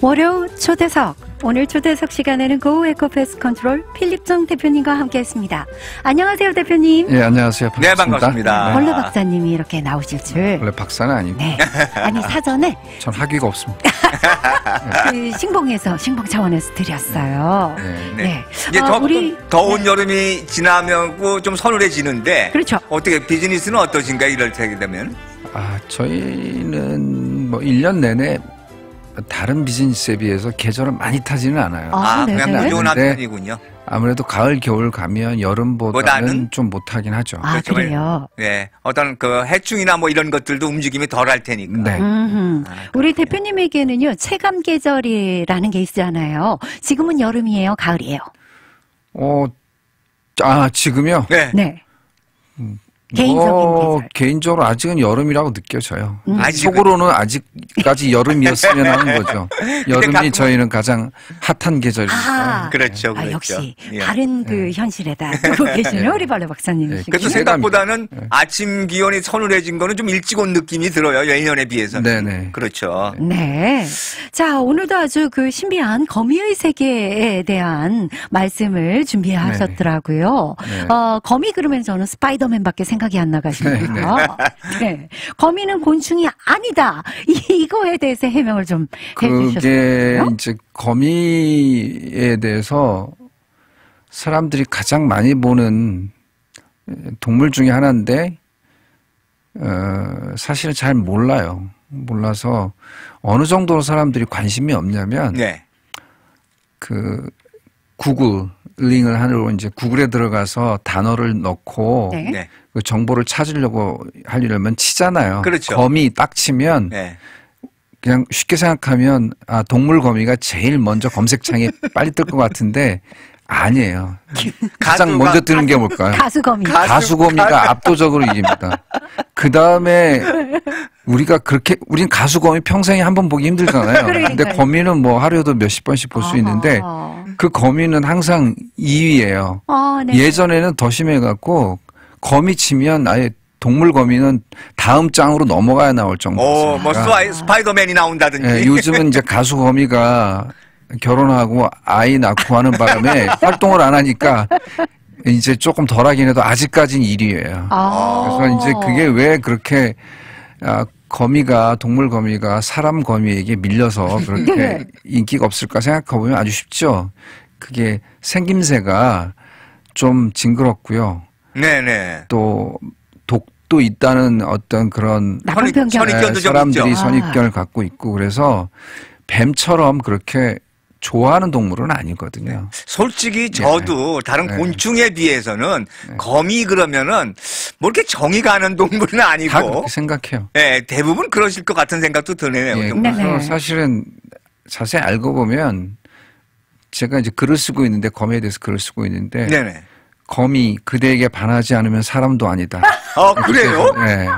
월요 초대석. 오늘 초대석 시간에는 고우 에코패스 컨트롤 필립종 대표님과 함께했습니다. 안녕하세요 대표님. 예 안녕하세요. 네, 반갑습니다. 네 반갑습니다. 원래 박사님이 이렇게 나오실 줄. 원래 박사는 아니고. 네. 아니 사전에. 전 학위가 없습니다. 그 신봉에서 신봉 차원에서 드렸어요. 네. 네. 네. 이제 아, 더, 우리 더운 네. 여름이 지나면좀 서늘해지는데. 그렇죠. 어떻게 비즈니스는 어떠신가 이럴 때 되면? 아 저희는 뭐 1년 내내 다른 비즈니스에 비해서 계절은 많이 타지는 않아요. 아, 아 네, 그냥 무료나 네. 편이군요. 아무래도 가을 겨울 가면 여름보다는 좀 못하긴 하죠. 아 그렇죠. 래요 네, 예. 어떤 그 해충이나 뭐 이런 것들도 움직임이 덜 할 테니까. 네. 아, 우리 대표님에게는요 체감 계절이라는 게 있잖아요. 지금은 여름이에요, 가을이에요. 어, 아 지금요? 네. 네. 음. 개인적인 어, 뭐, 계절. 개인적으로 아직은 여름이라고 느껴져요. 음. 아직은. 속으로는 아직까지 여름이었으면 하는 거죠. 여름이 가끔... 저희는 가장 핫한 계절이니까. 아, 그렇죠, 아, 그렇죠. 아, 역시 예. 다른 그 예. 현실에다 두고 계시는 예. 우리 발레 박사님. 예, 예. 그래서 생각보다는 예. 아침 기온이 서늘해진 거는 좀 일찍 온 느낌이 들어요. 예년에 비해서. 는 네네. 그렇죠. 네. 네. 자, 오늘도 아주 그 신비한 거미의 세계에 대한 말씀을 준비하셨더라고요. 네. 어, 거미 그러면 저는 스파이더맨밖에 생각 생각이 안 나가시네요. 네. 네. 어, 네. 거미는 곤충이 아니다. 이거에 대해서 해명을 좀 해주셨어요. 그게 이제 거미에 대해서 사람들이 가장 많이 보는 동물 중에 하나인데 어, 사실은 잘 몰라요. 몰라서 어느 정도로 사람들이 관심이 없냐면 네. 그 구글링을 하느로 이제 구글에 들어가서 단어를 넣고 네. 네. 그 정보를 찾으려고 하려면 치잖아요. 그렇죠. 거미 딱 치면 네. 그냥 쉽게 생각하면 아 동물 거미가 제일 먼저 검색창에 빨리 뜰 것 같은데 아니에요. 가장 가수가, 먼저 뜨는 게 뭘까요? 가수거미. 가수거미가 가수, 압도적으로 이깁니다. 그 다음에 우리가 그렇게 우린 가수거미 평생에 한 번 보기 힘들잖아요. 근데 거미는 뭐 하루에도 몇십 번씩 볼 수 있는데 그 거미는 항상 2위예요. 아, 네. 예전에는 더 심해갖고 거미 치면 아예 동물 거미는 다음 장으로 넘어가야 나올 정도였어요. 뭐 스파이, 더맨이 나온다든지. 네, 요즘은 이제 가수 거미가 결혼하고 아이 낳고 하는 바람에 활동을 안 하니까 이제 조금 덜하긴 해도 아직까진 1위예요. 아~ 그래서 이제 그게 왜 그렇게 아, 거미가 동물 거미가 사람 거미에게 밀려서 그렇게 네. 인기가 없을까 생각해 보면 아주 쉽죠. 그게 생김새가 좀 징그럽고요. 네네. 또 독도 있다는 어떤 그런 선입, 견 사람들이 선입견을 아. 갖고 있고 그래서 뱀처럼 그렇게 좋아하는 동물은 아니거든요. 네. 솔직히 네. 저도 네. 다른 네. 곤충에 비해서는 네. 거미 그러면은 뭐 이렇게 정이 가는 동물은 아니고 다 그렇게 생각해요. 네, 대부분 그러실 것 같은 생각도 드네요. 예, 그래서 네. 사실은 자세히 알고 보면 제가 이제 글을 쓰고 있는데 거미에 대해서 글을 쓰고 있는데 검이 그대에게 반하지 않으면 사람도 아니다. 아, 그래요? 네.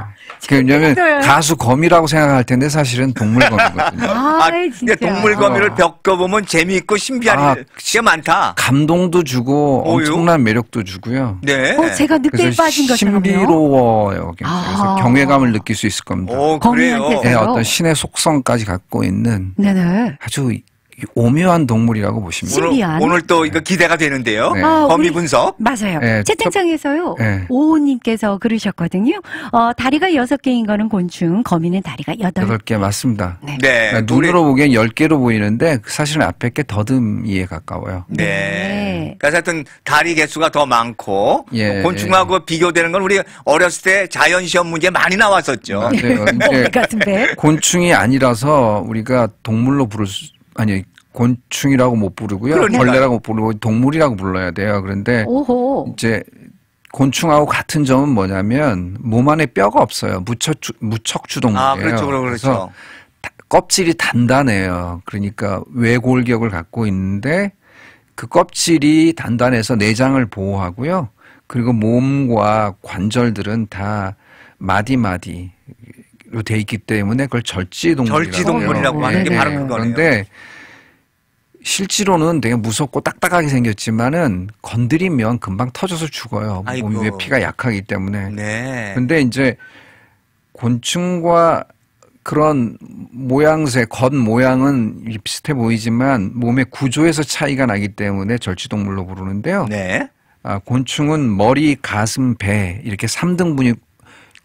왜냐면 가수 거미라고 생각할 텐데 사실은 동물 거미거든요. 아, 아 네, 진짜. 동물 거미를 어. 겪겨보면 재미있고 신비한 아, 게 많다. 감동도 주고 오요? 엄청난 매력도 주고요. 네. 어, 제가 늑대 빠진 신비로워요. 아. 그래서 경외감을 느낄 수 있을 겁니다. 오, 어, 그래요? 네, 어떤 신의 속성까지 갖고 있는 네네. 아주 오묘한 동물이라고 보시면 신비한. 오늘, 오늘 또 이거 기대가 되는데요. 네. 아, 범위 분석. 맞아요. 네, 채팅창에서요. 네. 오호님께서 그러셨거든요. 어, 다리가 여섯 개인 거는 곤충, 거미는 다리가 여덟 개. 8개 맞습니다. 네. 네 그러니까 눈으로 보기엔 열개로 보이는데 그 사실은 앞에 게 더듬이에 가까워요. 네. 네. 그래서 그러니까 하여튼 다리 개수가 더 많고 예, 뭐 곤충하고 예. 비교되는 건 우리 어렸을 때 자연 시험 문제 많이 나왔었죠. 아, 네. 네. 곤충이 아니라서 우리가 동물로 부를 수 아니 곤충이라고 못 부르고요. 그러니 벌레라고 못 부르고 동물이라고 불러야 돼요. 그런데 오호. 이제 곤충하고 같은 점은 뭐냐면 몸 안에 뼈가 없어요. 무척 주, 무척추 동물이에요. 아, 그렇죠, 그렇죠. 그렇죠. 그래서 껍질이 단단해요. 그러니까 외골격을 갖고 있는데 그 껍질이 단단해서 내장을 보호하고요. 그리고 몸과 관절들은 다 마디마디로 돼 있기 때문에 그걸 절지동물이라고 절지동물이라고 하는 게 네, 바로 네. 그거예요. 그런데 실제로는 되게 무섭고 딱딱하게 생겼지만은 건드리면 금방 터져서 죽어요. 아이고. 몸 위에 피가 약하기 때문에. 네. 근데 이제 곤충과 그런 모양새, 겉 모양은 비슷해 보이지만 몸의 구조에서 차이가 나기 때문에 절지동물로 부르는데요. 네. 아, 곤충은 머리, 가슴, 배 이렇게 3등분이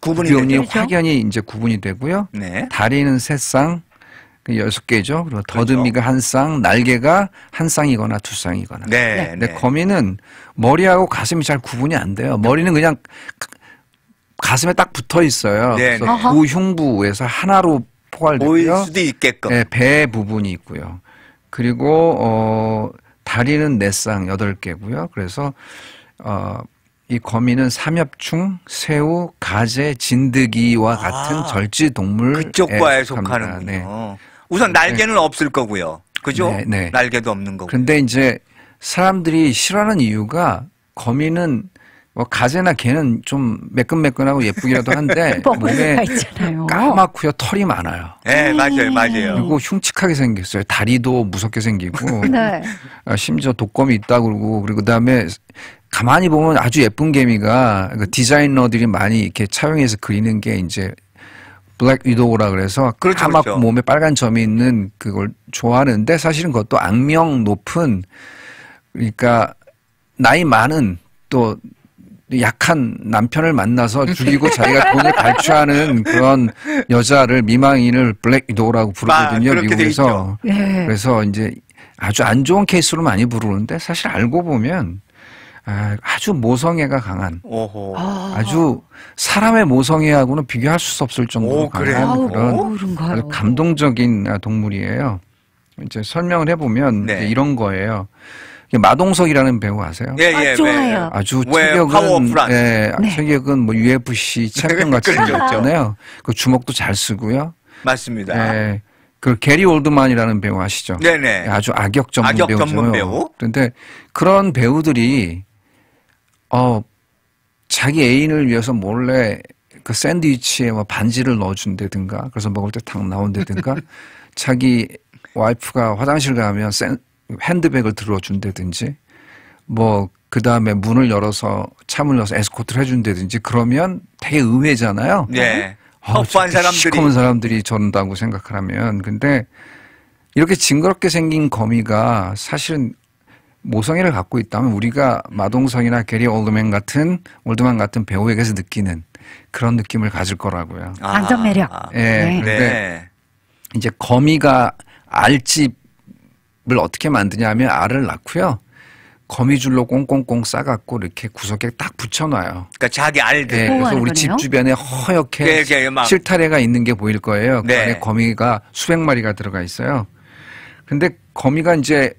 구분이 확연히 이제 구분이 되고요. 네. 다리는 새쌍, 그 여섯 개죠. 그리고 그렇죠. 더듬이가 한 쌍, 날개가 한 쌍이거나 두 쌍이거나. 네. 근데 네. 거미는 머리하고 가슴이 잘 구분이 안 돼요. 머리는 그냥 가슴에 딱 붙어 있어요. 네. 그래서 두 네. 그 흉부에서 하나로 포괄되고요. 보일 수도 있게끔. 네, 배 부분이 있고요. 그리고 어 다리는 네쌍 여덟 개고요. 그래서 어이 거미는 삼엽충, 새우, 가재, 진드기와 같은 아, 절지 동물 그쪽과에 네. 속하는군요. 네. 우선 그렇죠. 날개는 없을 거고요. 그죠? 네, 네. 날개도 없는 거고. 그런데 이제 사람들이 싫어하는 이유가 거미는 뭐 가재나 개는 좀 매끈매끈하고 예쁘기라도 한데 뭐 몸에 까맣고요 털이 많아요. 네 맞아요 맞아요. 그리고 흉측하게 생겼어요. 다리도 무섭게 생기고 네. 아, 심지어 독검이 있다 그러고 그리고 그다음에 가만히 보면 아주 예쁜 개미가 그 디자이너들이 많이 이렇게 차용해서 그리는 게 이제 블랙 위도우라 그래서 그렇죠, 까맣고 그렇죠. 몸에 빨간 점이 있는 그걸 좋아하는데 사실은 그것도 악명 높은 그러니까 나이 많은 또 약한 남편을 만나서 죽이고 자기가 돈을 발주하는 그런 여자를 미망인을 블랙 위도우라고 부르거든요 아, 미국에서 네. 그래서 이제 아주 안 좋은 케이스로 많이 부르는데 사실 알고 보면 아, 아주 모성애가 강한 오호. 아. 아주 사람의 모성애하고는 비교할 수 없을 정도로 오, 강한 그런 아우, 아주 감동적인 아, 동물이에요. 이제 설명을 해보면 네. 이제 이런 거예요. 마동석이라는 배우 아세요? 예, 예, 아, 좋아요. 네. 아주 체격은 예, 네. 체격은 뭐 UFC 네. 챔피언 같은 그렇죠. 거잖아요. 있그 주먹도 잘 쓰고요. 맞습니다. 예, 그 게리 올드만이라는 배우 아시죠? 네네. 예, 아주 악역 전문 악역 배우죠. 전문 배우. 그런데 그런 배우들이 어, 자기 애인을 위해서 몰래 그 샌드위치에 뭐 반지를 넣어준다든가, 그래서 먹을 때 탁 나온다든가, 자기 와이프가 화장실 가면 샌, 핸드백을 들어준다든지, 뭐, 그 다음에 문을 열어서 차 문을 열어서 에스코트를 해준다든지 그러면 되게 의외잖아요. 네. 어, 네. 아, 허한 사람들이. 시커먼 사람들이 전다고 생각하면. 근데 이렇게 징그럽게 생긴 거미가 사실은 모성애를 갖고 있다면 우리가 마동석이나 게리 올드맨 같은 올드만 같은 배우에게서 느끼는 그런 느낌을 가질 거라고요. 강점 아. 매력. 예. 네. 네. 이제 거미가 알집을 어떻게 만드냐면 알을 낳고요. 거미줄로 꽁꽁꽁 싸갖고 이렇게 구석에 딱 붙여놔요. 그러니까 자기 알들. 네, 예, 그래서 우리 집 주변에 허옇게 네, 실타래가 있는 게 보일 거예요. 그 네. 안에 거미가 수백 마리가 들어가 있어요. 근데 거미가 이제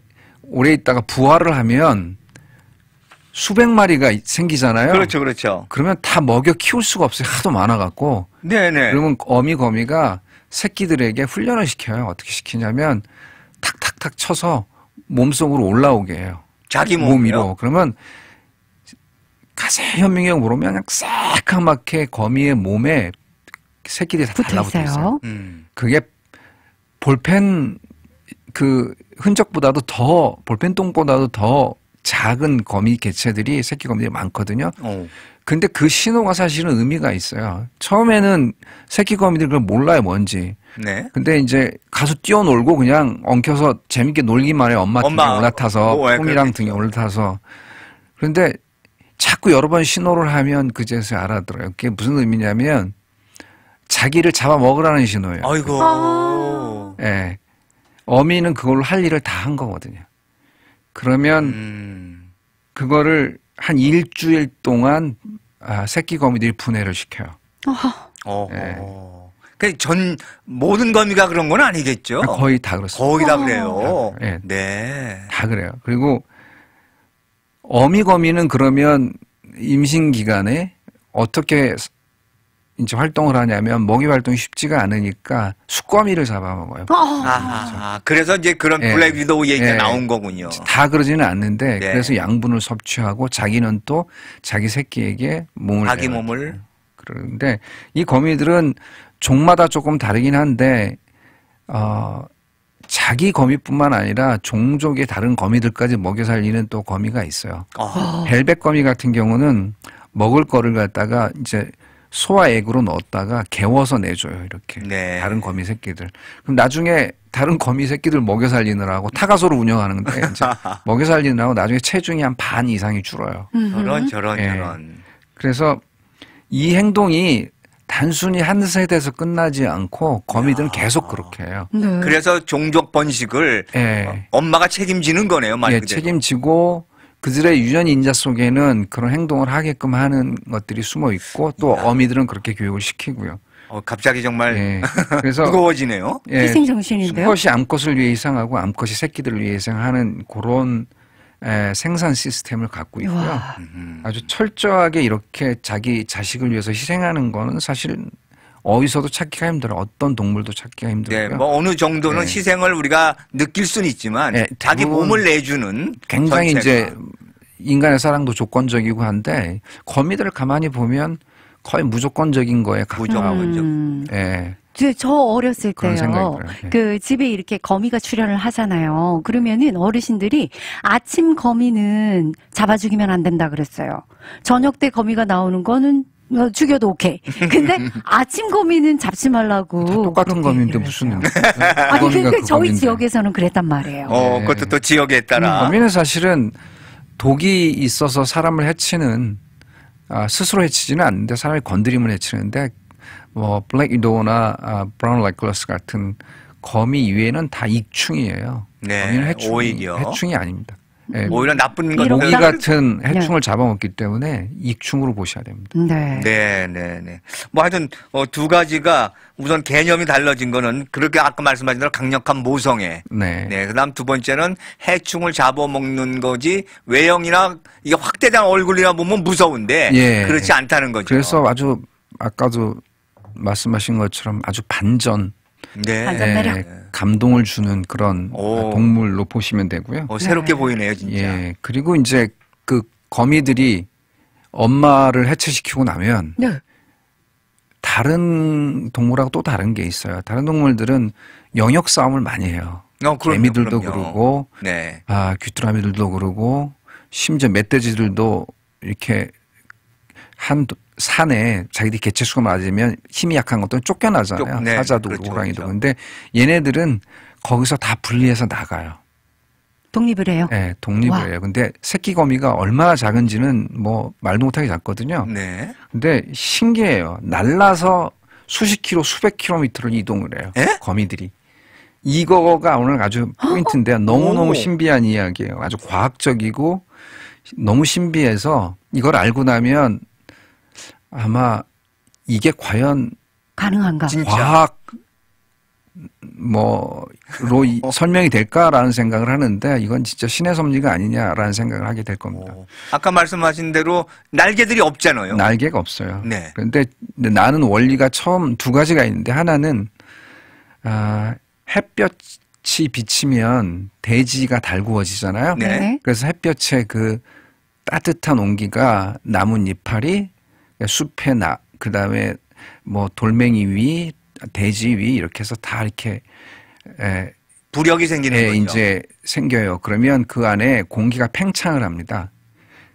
오래 있다가 부화를 하면 수백 마리가 생기잖아요. 그렇죠, 그렇죠. 그러면 다 먹여 키울 수가 없어요. 하도 많아갖고. 네네. 네. 그러면 어미 거미가 새끼들에게 훈련을 시켜요. 어떻게 시키냐면 탁탁탁 쳐서 몸속으로 올라오게 해요. 자기 몸이요? 몸으로. 그러면 가세현미경 물으면 그냥 싹까맣게 거미의 몸에 새끼들이 다 달라붙어 있어요. 음. 그게 볼펜 그 흔적보다도 더 볼펜똥보다도 더 작은 거미 개체들이 새끼 거미들이 많거든요. 오. 어. 근데 그 신호가 사실은 의미가 있어요. 처음에는 새끼 거미들 그걸 몰라요 뭔지. 네. 근데 이제 가서 뛰어놀고 그냥 엉켜서 재밌게 놀기만 해 엄마, 엄마 등에 올라타서 뭐, 어, 꿈이랑 예, 등에 올라타서. 그런데 자꾸 여러 번 신호를 하면 그제서야 알아들어요. 그게 무슨 의미냐면 자기를 잡아먹으라는 신호예요. 아이고. 아. 예. 네. 어미는 그걸로 할 일을 다 한 거거든요. 그러면 음. 그거를 한 일주일 동안 아, 새끼 거미들이 분해를 시켜요. 어허. 네. 그전 모든 거미가 그런 건 아니겠죠? 아, 거의 다 그렇습니다. 거의 다 그래요. 어. 네. 네. 다 그래요. 그리고 어미 거미는 그러면 임신 기간에 어떻게 이제 활동을 하냐면 멍이 활동이 쉽지가 않으니까 숙거미를 잡아먹어요. 아, 아 그래서 이제 그런 네. 블랙 위도우 얘기가 네. 나온 거군요. 다 그러지는 않는데 네. 그래서 양분을 섭취하고 자기는 또 자기 새끼에게 몸을 자기 내 몸을 그런데 이 거미들은 종마다 조금 다르긴 한데 어 자기 거미뿐만 아니라 종족의 다른 거미들까지 먹여 살리는 또 거미가 있어요. 어. 벨벳 거미 같은 경우는 먹을 거를 갖다가 이제 소화액으로 넣었다가 개워서 내줘요 이렇게 네. 다른 거미 새끼들 그럼 나중에 다른 거미 새끼들 먹여 살리느라고 타가소를 운영하는데 이제 먹여 살리느라고 나중에 체중이 한 반 이상이 줄어요 음. 저런 저런 네. 저런 그래서 이 행동이 단순히 한 세대에서 끝나지 않고 거미들은 야. 계속 그렇게 해요. 네. 그래서 종족 번식을 네. 엄마가 책임지는 거네요, 말 예, 그대로. 예, 책임지고 그들의 유전 인자 속에는 그런 행동을 하게끔 하는 것들이 숨어 있고 또 네. 어미들은 그렇게 교육을 시키고요. 어, 갑자기 정말 예. 그래서 무거워지네요. 예, 희생 정신인데요. 수컷이 암컷을 위해 희생하고 암컷이 새끼들을 위해 희생하는 그런 에, 생산 시스템을 갖고 있고요. 와. 음. 아주 철저하게 이렇게 자기 자식을 위해서 희생하는 거는 사실 어디서도 찾기가 힘들어. 어떤 동물도 찾기가 힘들어요. 네, 뭐 어느 정도는 네. 희생을 우리가 느낄 수는 있지만 네, 자기 몸을 내주는 굉장히 전체가. 이제 인간의 사랑도 조건적이고 한데 거미들을 가만히 보면 거의 무조건적인 거에 가까운 음. 예. 저 어렸을 때요. 네. 그 집에 이렇게 거미가 출연을 하잖아요. 그러면은 어르신들이 아침 거미는 잡아 죽이면 안 된다 그랬어요. 저녁 때 거미가 나오는 거는 어, 죽여도 오케이. 근데 아침 거미는 잡지 말라고. 똑같은 거미인데 무슨. 아니, 그러니까 저희 거미인데. 지역에서는 그랬단 말이에요. 어, 네. 그것도 또 지역에 따라. 음. 거미는 사실은 독이 있어서 사람을 해치는, 아, 스스로 해치지는 않는데 사람이 건드리면 해치는데, 뭐, 블랙 이도나 아, 브라운 라이클러스 같은 거미 이외에는 다 익충이에요. 네. 거미는 해충, 오히려. 해충이 아닙니다. 네. 뭐 이런 나쁜 것 모기 같은 해충을 네. 잡아먹기 때문에 익충으로 보셔야 됩니다. 네. 네, 네, 네. 뭐 하여튼 어, 두 가지가 우선 개념이 달라진 거는 그렇게 아까 말씀하신 대로 강력한 모성애. 네. 네. 그다음 두 번째는 해충을 잡아먹는 거지 외형이나 이게 확대된 얼굴이나 보면 무서운데 예. 그렇지 않다는 거죠. 그래서 아주 아까도 말씀하신 것처럼 아주 반전 네. 반전 네. 매력. 네, 감동을 주는 그런 오. 아, 동물로 보시면 되고요. 어, 새롭게 네. 보이네요, 진짜. 예. 그리고 이제 그 거미들이 엄마를 해체시키고 나면 네. 다른 동물하고 또 다른 게 있어요. 다른 동물들은 영역 싸움을 많이 해요. 어, 그럼요, 개미들도 그럼요. 그러고 네. 아, 귀뚜라미들도 그러고 심지어 멧돼지들도 이렇게 한 산에 자기들이 개체수가 맞으면 힘이 약한 것들은 쫓겨나잖아요. 쫓, 네. 사자도 그렇죠, 호랑이도. 그렇 근데 얘네들은 거기서 다 분리해서 나가요. 독립을 해요? 네, 독립을 와. 해요. 근데 새끼 거미가 얼마나 작은지는 뭐 말도 못하게 작거든요. 네. 근데 신기해요. 날라서 수십 키로 수백 킬로미터를 이동을 해요. 에? 거미들이. 이거가 오늘 아주 포인트인데 어? 너무너무 신비한 이야기예요. 아주 과학적이고 너무 신비해서 이걸 알고 나면 아마 이게 과연 가능한가? 과학 뭐로 어. 설명이 될까라는 생각을 하는데 이건 진짜 신의 섭리가 아니냐라는 생각을 하게 될 겁니다. 오. 어. 아까 말씀하신 대로 날개들이 없잖아요. 날개가 없어요. 네. 그런데 나는 원리가 처음 두 가지가 있는데 하나는 아, 햇볕이 비치면 대지가 달구어지잖아요. 네. 네. 그래서 햇볕의 그 따뜻한 온기가 나뭇잎파리 그러니까 숲에나 그다음에 뭐 돌멩이 위, 대지 위 이렇게 해서 다 이렇게 에, 부력이 생기는 예, 거죠. 이제 생겨요. 그러면 그 안에 공기가 팽창을 합니다.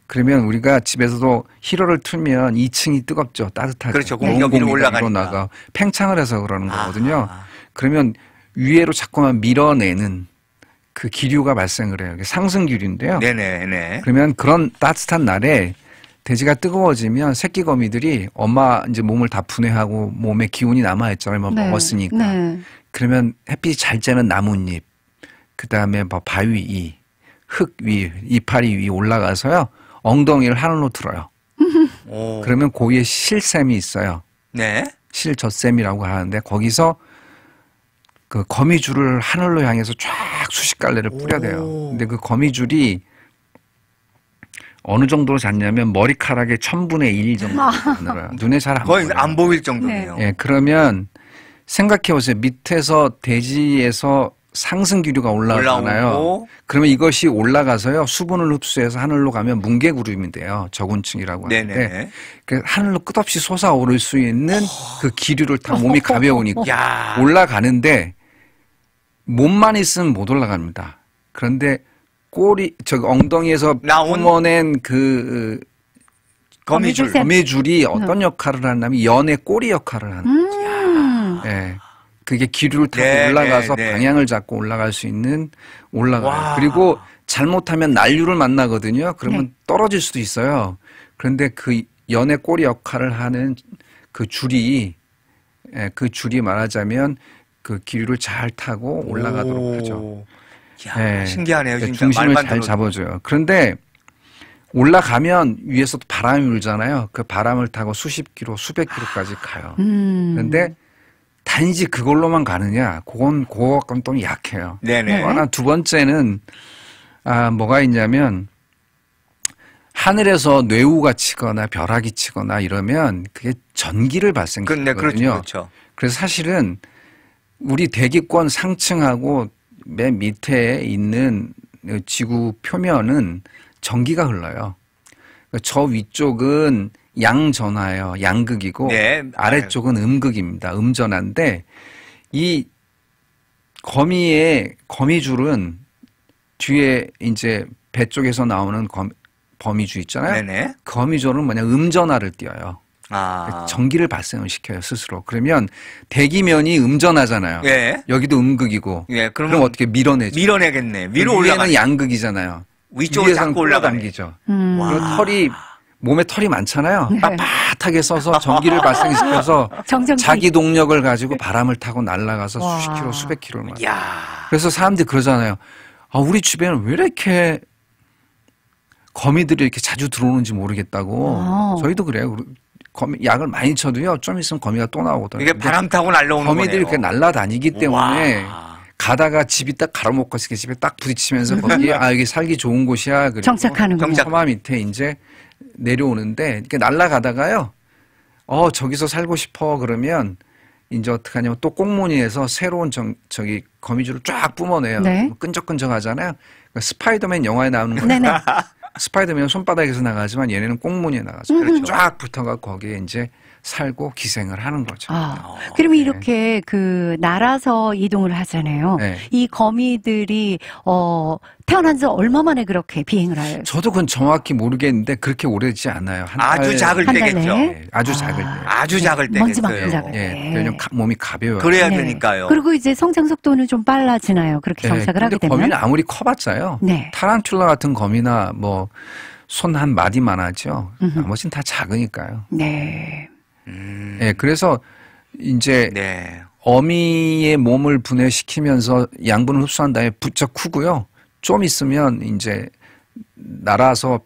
그러면 우리가 집에서도 히로를 틀면 2층이 뜨겁죠. 따뜻하죠. 그렇죠. 공기가 올라가니까. 나가 팽창을 해서 그러는 아. 거거든요. 그러면 위에로 자꾸만 밀어내는 그 기류가 발생을 해요. 상승 기류인데요. 네네네. 네. 그러면 그런 따뜻한 날에 돼지가 뜨거워지면 새끼 거미들이 엄마 이제 몸을 다 분해하고 몸에 기운이 남아 있잖아요. 뭐 네. 먹었으니까. 네. 그러면 햇빛이 잘 쬐는 나뭇잎, 그 다음에 뭐 바위 위, 흙 위, 이파리 위 올라가서요 엉덩이를 하늘로 들어요. 그러면 고기에 실샘이 있어요. 네. 실젖샘이라고 하는데 거기서 그 거미줄을 하늘로 향해서 쫙 수십 갈래를 뿌려대요. 근데 그 거미줄이 어느 정도로 잤냐면 머리카락의 천분의일 정도 아. 잤느라 눈에 잘안 거의 안 보일 정도네요. 네. 예, 그러면 생각해 보세요. 밑에서 대지에서 상승 기류가 올라오잖아요. 올라오고. 그러면 이것이 올라가서요 수분을 흡수해서 하늘로 가면 뭉게 구름이 돼요. 저곤층이라고 하는데 그 하늘로 끝없이 솟아오를 수 있는 어... 그 기류를 타 몸이 가벼우니까 야... 올라가는데 몸만 있으면 못 올라갑니다. 그런데 꼬리 저 엉덩이에서 뿜어낸 그, 그 거미줄 거미줄이 음. 어떤 역할을 하냐면 연의 꼬리 역할을 하는. 음. 거죠. 음. 예. 그게 기류를 타고 네, 올라가서 네, 네. 방향을 잡고 올라갈 수 있는 올라가요. 그리고 잘못하면 난류를 만나거든요. 그러면 네. 떨어질 수도 있어요. 그런데 그 연의 꼬리 역할을 하는 그 줄이 예, 그 줄이 말하자면 그 기류를 잘 타고 올라가도록 오. 하죠. 이야, 네. 신기하네요. 그러니까 진짜 중심을 잘 잡아줘요. 그런데 올라가면 위에서 도 바람이 불잖아요. 그 바람을 타고 수십 키로 수백 키로까지 가요. 음. 그런데 단지 그걸로만 가느냐, 그건 그건 좀 약해요. 네네. 하나 어, 두 번째는 아 뭐가 있냐면 하늘에서 뇌우가 치거나 벼락이 치거나 이러면 그게 전기를 발생하거든요 네, 그렇죠, 그렇죠. 그래서 사실은 우리 대기권 상층하고 맨 밑에 있는 지구 표면은 전기가 흘러요. 그러니까 저 위쪽은 양전화예요. 양극이고 네. 아래쪽은 음극입니다. 음전화인데 이 거미의 거미줄은 뒤에 이제 배 쪽에서 나오는 거미, 범위줄 있잖아요. 네네. 거미줄은 뭐냐 음전화를 띄어요. 아. 전기를 발생시켜요 스스로. 그러면 대기면이 음전하잖아요. 예. 여기도 음극이고. 예. 그러면 그럼 어떻게 밀어내죠? 밀어내겠네. 위로 올라가는 양극이잖아요. 위쪽으로 자꾸 올라가죠. 음. 털이 몸에 털이 많잖아요. 네. 빳빳하게 써서 전기를 발생시켜서 자기 동력을 가지고 바람을 타고 날아가서 와. 수십 킬로, 수백 킬로를 야. 그래서 사람들이 그러잖아요. 아, 우리 주변은 왜 이렇게 거미들이 이렇게 자주 들어오는지 모르겠다고. 오. 어. 저희도 그래요. 거미 약을 많이 쳐도요. 좀 있으면 거미가 또 나오거든요. 이게 바람 타고 날라오는 거미들이 거네요. 이렇게 날라다니기 때문에 가다가 집이 딱 가로목고 있으 집에 딱 부딪히면서 거기 아 여기 살기 좋은 곳이야. 그리고 정착하는 거죠. 처마 밑에 이제 내려오는데 이렇게 날라가다가요. 어 저기서 살고 싶어 그러면 이제 어떡 하냐면 또 꽁무니에서 새로운 정, 저기 거미줄을 쫙 뿜어내요. 네. 뭐 끈적끈적하잖아요. 그 스파이더맨 영화에 나오는 거예요. 스파이더맨은 손바닥에서 나가지만 얘네는 꽁무니에 나가서 음, 음. 쫙 붙어가 거기에 이제 살고 기생을 하는 거죠. 아, 어, 그러면 네. 예. 이렇게 그 날아서 이동을 하잖아요. 네. 이 거미들이 어 태어난 지 얼마 만에 그렇게 비행을 할? 저도 그건 정확히 모르겠는데 그렇게 오래지 않아요. 예, 아주 작을 아, 때겠죠. 네, 아주 작을 네, 예, 때. 아주 작을 때. 먼지 만큼 작을 때. 왜냐면 몸이 가벼워요. 그래야 네. 되니까요. 그리고 이제 성장 속도는 좀 빨라지나요. 그렇게 정착을 하게 되면. 거미는 아무리 커봤자요. 네. 타란툴라 같은 거미나 뭐 손 한 마디만 하죠. 나머지는 다 작으니까요. 네. 음. 네, 그래서 이제 네. 어미의 몸을 분해시키면서 양분을 흡수한 다음에 부쩍 크고요. 좀 있으면 이제 날아서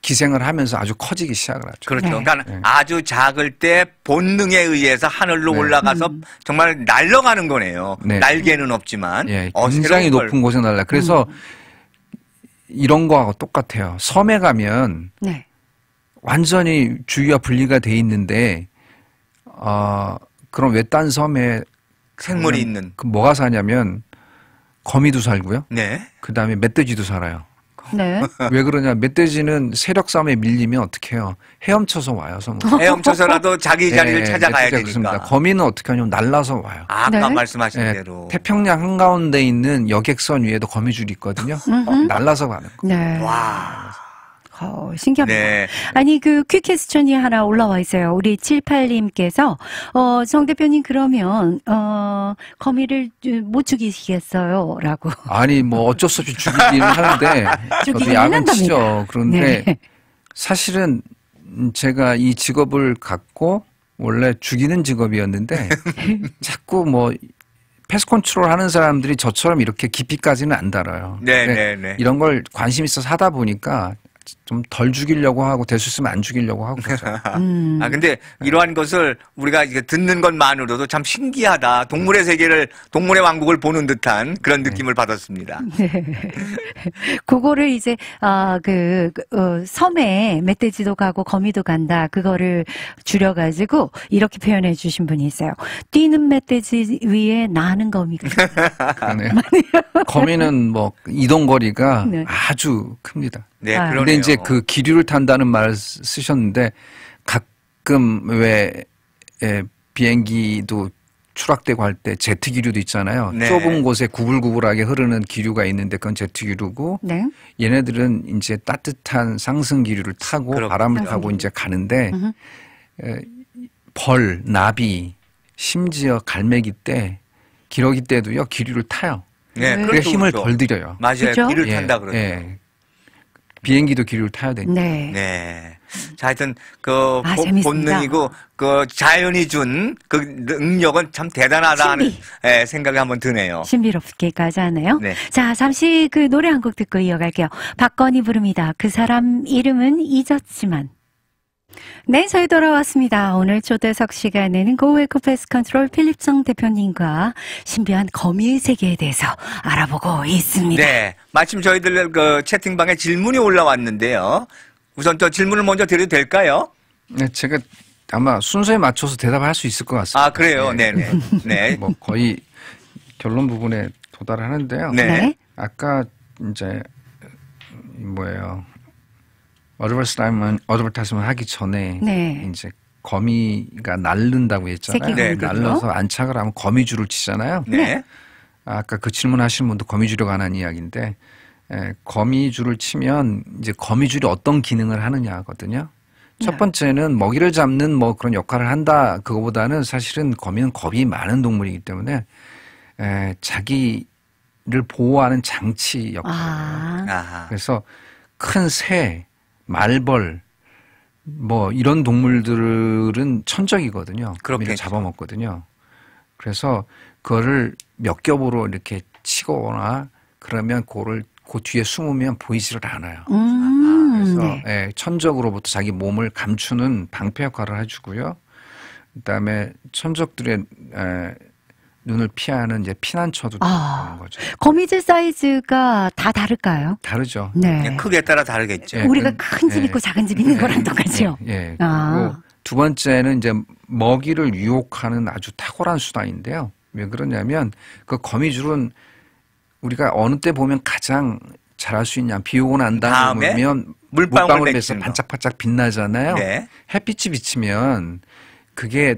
기생을 하면서 아주 커지기 시작을 하죠. 그렇죠. 네. 그러니까 네. 아주 작을 때 본능에 의해서 하늘로 네. 올라가서 음. 정말 날아가는 거네요. 네. 날개는 없지만 어, 굉장히 높은 곳에 날라. 그래서 음. 이런 거하고 똑같아요. 섬에 가면 네. 완전히 주위와 분리가 돼 있는데 어, 그럼 외딴 섬에 생물이 있는 그 뭐가 사냐면 거미도 살고요. 네. 그 다음에 멧돼지도 살아요. 네. 왜 그러냐? 멧돼지는 세력 싸움에 밀리면 어떻게 해요? 헤엄쳐서 와요, 섬 헤엄쳐서라도 자기 네, 자리를 네, 찾아가야 네, 되니까. 그렇습니다. 거미는 어떻게 하냐면 날라서 와요. 아, 까 네. 말씀하신 네, 대로. 태평양 한가운데 있는 여객선 위에도 거미줄이 있거든요. 날라서 가는 거. 네. 와. 어, 신기합니다. 네. 아니, 그, 퀵퀘스천이 하나 올라와 있어요. 우리 78님께서, 어, 정 대표님, 그러면, 어, 거미를 못 죽이시겠어요? 라고. 아니, 뭐, 어쩔 수 없이 죽이기는 하는데, 저도 야근 치죠. 그런데, 네. 사실은 제가 이 직업을 갖고, 원래 죽이는 직업이었는데, 자꾸 뭐, 패스 컨트롤 하는 사람들이 저처럼 이렇게 깊이까지는 안 달아요. 네, 네, 네. 이런 걸 관심 있어사다 보니까 좀덜 죽이려고 하고 될 수 있으면 안 죽이려고 하고 그러죠. 음. 아 근데 이러한 것을 우리가 듣는 것만으로도 참 신기하다. 동물의 네. 세계를 동물의 왕국을 보는 듯한 그런 네. 느낌을 받았습니다. 네. 그거를 이제 아그 어, 그, 어, 섬에 멧돼지도 가고 거미도 간다. 그거를 줄여가지고 이렇게 표현해 주신 분이 있어요. 뛰는 멧돼지 위에 나는 거미가. 네. 거미는 뭐 이동 거리가 네. 아주 큽니다. 네, 그런데 아. 이제 그 기류를 탄다는 말을 쓰셨는데 가끔 왜 예, 비행기도 추락되고 할 때 제트 기류도 있잖아요. 네. 좁은 곳에 구불구불하게 흐르는 기류가 있는데 그건 제트 기류고 네. 얘네들은 이제 따뜻한 상승 기류를 타고 그렇군요. 바람을 타고 이제 가는데 으 벌, 나비, 심지어 갈매기 때 기러기 때도요 기류를 타요. 네, 네. 그래 힘을 덜 들여요. 맞아요. 그렇죠? 기를 탄다 그러죠. 예. 예. 비행기도 기류를 타야 되니까. 네. 네. 자, 하여튼 그 아, 보, 본능이고 그 자연이 준 그 능력은 참 대단하다는 신비. 예, 생각이 한번 드네요. 신비롭게까지 하네요. 네. 자, 잠시 그 노래 한 곡 듣고 이어갈게요. 박건이 부릅니다. 그 사람 이름은 잊었지만. 네, 저희 돌아왔습니다. 오늘 초대석 시간에는 고웨이크 패스 컨트롤 필립성 대표님과 신비한 거미의 세계에 대해서 알아보고 있습니다. 네, 마침 저희들 그 채팅방에 질문이 올라왔는데요. 우선 저 질문을 먼저 드려도 될까요? 네, 제가 아마 순서에 맞춰서 대답할 수 있을 것 같습니다. 아, 그래요? 네, 네. 네. 뭐 거의 결론 부분에 도달하는데요. 네. 네. 아까 이제 뭐예요? 어드버타이먼 어드버타이먼 하기 전에 네. 이제 거미가 날른다고 했잖아요. 네. 날라서 안착을 하면 거미줄을 치잖아요. 네. 네. 아까 그 질문하신 분도 거미줄에 관한 이야기인데 에, 예, 거미줄을 치면 이제 거미줄이 어떤 기능을 하느냐거든요. 첫 네. 번째는 먹이를 잡는 뭐 그런 역할을 한다 그거보다는 사실은 거미는 겁이 많은 동물이기 때문에 에, 예, 자기를 보호하는 장치 역할 아. 그래서 큰 새, 말벌 뭐 이런 동물들은 천적이거든요. 그렇게 잡아먹거든요. 그래서 그거를 몇 겹으로 이렇게 치거나 그러면 그를그 뒤에 숨으면 보이지를 않아요. 음, 그래서 네. 예, 천적으로부터 자기 몸을 감추는 방패 역할을 해주고요. 그다음에 천적들의 에, 눈을 피하는 이제 피난처도 되는 아, 거죠. 거미줄 사이즈가 다 다를까요? 다르죠. 네. 네 크기에 따라 다르겠죠. 예, 우리가 큰집 예. 있고 작은 집 있는 예, 거랑 똑같죠. 예, 예. 아. 그리고 두 번째는 이제 먹이를 유혹하는 아주 탁월한 수단인데요. 왜 그러냐면 그 거미줄은 우리가 어느 때 보면 가장 잘할 수 있냐 비 오고 난 다음에 보면 물방울 에서 반짝반짝 빛나잖아요. 네. 햇빛이 비치면 그게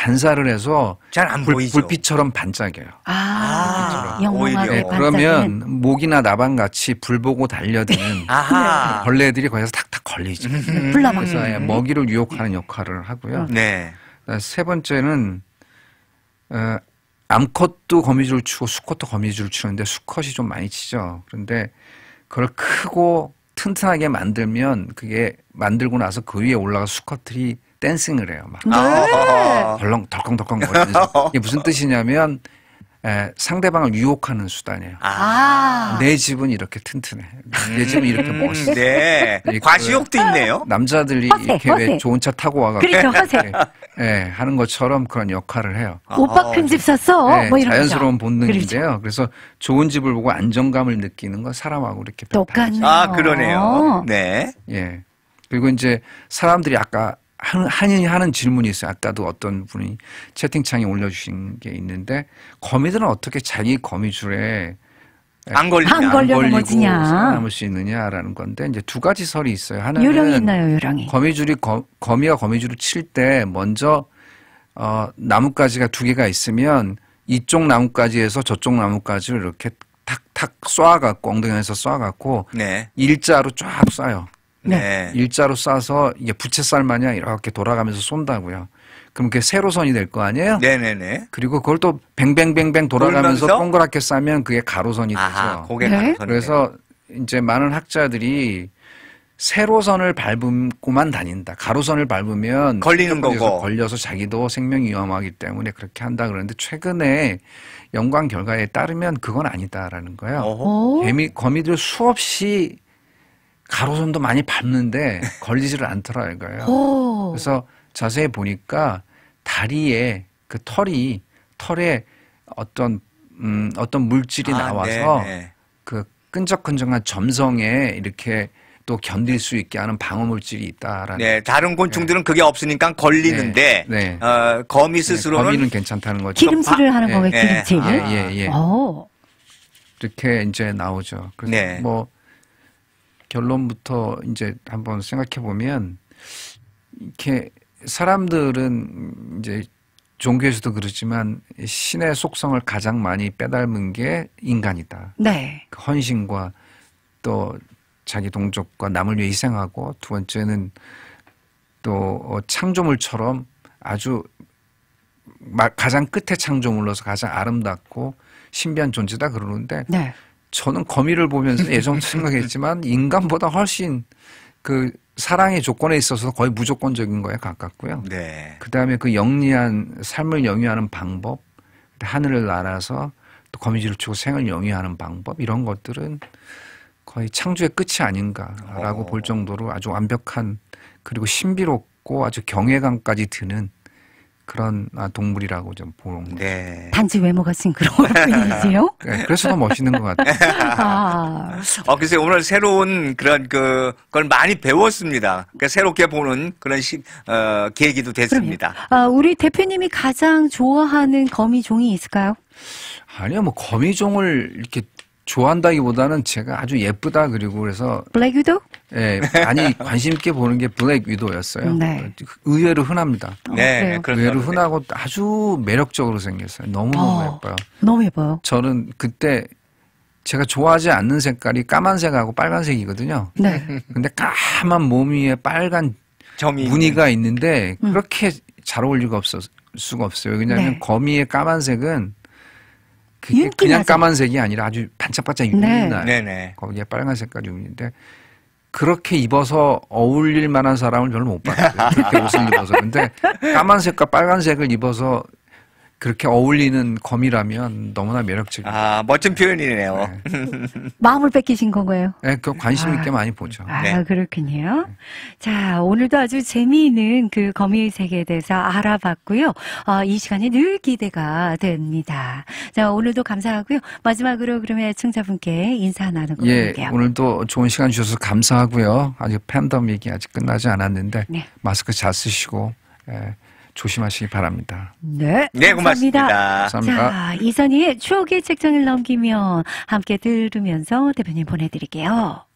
반사를 해서 잘 안 보이죠. 불빛처럼 반짝여요. 아, 불빛 아, 오히려 네, 그러면 목이나 나방 같이 불 보고 달려드는 네. 벌레들이 거기서 탁탁 걸리죠. 음, 음. 불나방. 그래서 예, 먹이를 유혹하는 역할을 하고요. 네. 어, 세 번째는 어, 암컷도 거미줄 치고 수컷도 거미줄 치는데 수컷이 좀 많이 치죠. 그런데 그걸 크고 튼튼하게 만들면 그게 만들고 나서 그 위에 올라가 수컷들이 댄싱을 해요. 막 네. 아, 덜렁 덜컹덜컹 거리면서 이게 무슨 뜻이냐면 에, 상대방을 유혹하는 수단이에요. 아~, 아. 내 집은 이렇게 튼튼해. 내 집은 이렇게 음. 멋있어. 네. 그 과시욕도 있네요. 남자들이 허세, 이렇게 허세. 좋은 차 타고 와가지고 그렇죠, 허세. 예, 하는 것처럼 그런 역할을 해요. 아. 오빠 큰 집 샀어. 예, 뭐 이런 자연스러운 본능인데요. 그렇죠. 그래서 좋은 집을 보고 안정감을 느끼는 건 사람하고 이렇게 똑같네요. 아 그러네요. 네. 예. 그리고 이제 사람들이 아까 한, 한인이 하는 질문이 있어요. 아까도 어떤 분이 채팅창에 올려주신 게 있는데 거미들은 어떻게 자기 거미줄에 안 걸리냐, 안, 안 걸리고 살아남을 수 있느냐라는 건데 이제 두 가지 설이 있어요. 하나는 요령이 있나요, 요령이? 거미줄이 거, 거미가 거미줄을 칠 때 먼저 어, 나뭇가지가 두 개가 있으면 이쪽 나뭇가지에서 저쪽 나뭇가지를 이렇게 탁탁 쏴갖고 엉덩이에서 쏴갖고 네. 일자로 쫙 쏴요. 네. 네. 일자로 싸서 이게 부채살 마냥 이렇게 돌아가면서 쏜다고요. 그럼 그게 세로선이 될 거 아니에요? 네네네. 그리고 그걸 또 뱅뱅뱅뱅 돌아가면서 돌면서? 동그랗게 싸면 그게 가로선이 되죠. 그게 네. 가로선. 그래서 이제 많은 학자들이 세로선을 밟고만 다닌다. 가로선을 밟으면 걸리는 거고 걸려서 자기도 생명 위험하기 때문에 그렇게 한다 그러는데 최근에 연관 결과에 따르면 그건 아니다라는 거예요. 어허. 개미 거미들 수없이 가로선도 많이 밟는데 걸리지를 않더라 이거예요. 그래서 자세히 보니까 다리에 그 털이 털에 어떤 음 어떤 물질이 아, 네, 나와서 네네. 그 끈적끈적한 점성에 이렇게 또 견딜 수 있게 하는 방어 물질이 있다라는. 네, 다른 곤충들은 네. 그게 없으니까 걸리는데 네, 네. 어, 거미 네, 스스로는 거미는 괜찮다는 거죠. 기름칠을 하는 거예요, 네. 기름칠을. 아, 예, 예. 오. 이렇게 이제 나오죠. 그래서 뭐 결론부터 이제 한번 생각해 보면 이렇게 사람들은 이제 종교에서도 그렇지만 신의 속성을 가장 많이 빼닮은 게 인간이다. 네. 그 헌신과 또 자기 동족과 남을 위해 희생하고 두 번째는 또 어, 창조물처럼 아주 가장 끝에 창조물로서 가장 아름답고 신비한 존재다 그러는데 네. 저는 거미를 보면서 예전 생각했지만 인간보다 훨씬 그 사랑의 조건에 있어서 거의 무조건적인 거에 가깝고요. 네. 그다음에 그 영리한 삶을 영위하는 방법, 하늘을 날아서 또 거미줄을 치고 생을 영위하는 방법 이런 것들은 거의 창조의 끝이 아닌가라고 오. 어. 볼 정도로 아주 완벽한 그리고 신비롭고 아주 경외감까지 드는 그런 아, 동물이라고 좀 보는 네. 거예요. 단지 외모가 싱그러울 뿐이세요? 네, 그래서 더 멋있는 것 같아요. 아. 어, 글쎄 오늘 새로운 그런 그, 걸 많이 배웠습니다. 그러니까 새롭게 보는 그런 시, 어, 계기도 됐습니다. 그럼요. 아, 우리 대표님이 가장 좋아하는 거미종이 있을까요? 아니요, 뭐 거미종을 이렇게 좋아한다기보다는 제가 아주 예쁘다 그리고 그래서 블랙 위도? 예, 아니 관심 있게 보는 게 블랙 위도였어요. 네. 의외로 흔합니다. 어, 네, 어, 의외로 그렇죠. 흔하고 아주 매력적으로 생겼어요. 너무 너무 어, 예뻐요. 너무 예뻐요. 저는 그때 제가 좋아하지 않는 색깔이 까만색하고 빨간색이거든요. 네. 근데 까만 몸 위에 빨간 점이 무늬가 있는. 있는데 음. 그렇게 음. 잘 어울릴 수가 없어요. 왜냐하면 네. 거미의 까만색은 그게 그냥 까만색이 아니라 아주 반짝반짝 윤는 네. 날 네네. 거기에 빨간색까지 입는데 그렇게 입어서 어울릴 만한 사람을 별로 못 봤어요. 그렇게 옷을 입어서. 근데 까만색과 빨간색을 입어서 그렇게 어울리는 검이라면 너무나 매력적이에요. 아, 멋진 표현이네요. 네. 마음을 뺏기신 건가요? 네, 그 관심 있게 아, 많이 보죠. 아, 네. 그렇군요. 네. 자, 오늘도 아주 재미있는 그거의 세계에 대해서 알아봤고요. 아, 이 시간이 늘 기대가 됩니다. 자, 오늘도 감사하고요. 마지막으로 그러면 청자분께 인사 나누고 예, 볼게요. 오늘도 좋은 시간 주셔서 감사하고요. 아직 팬덤 얘기 아직 끝나지 않았는데 네. 마스크 잘 쓰시고 예. 조심하시기 바랍니다. 네. 네, 고맙습니다. 감사합니다. 자, 이선희의 추억의 책장을 넘기며 함께 들으면서 대표님 보내드릴게요.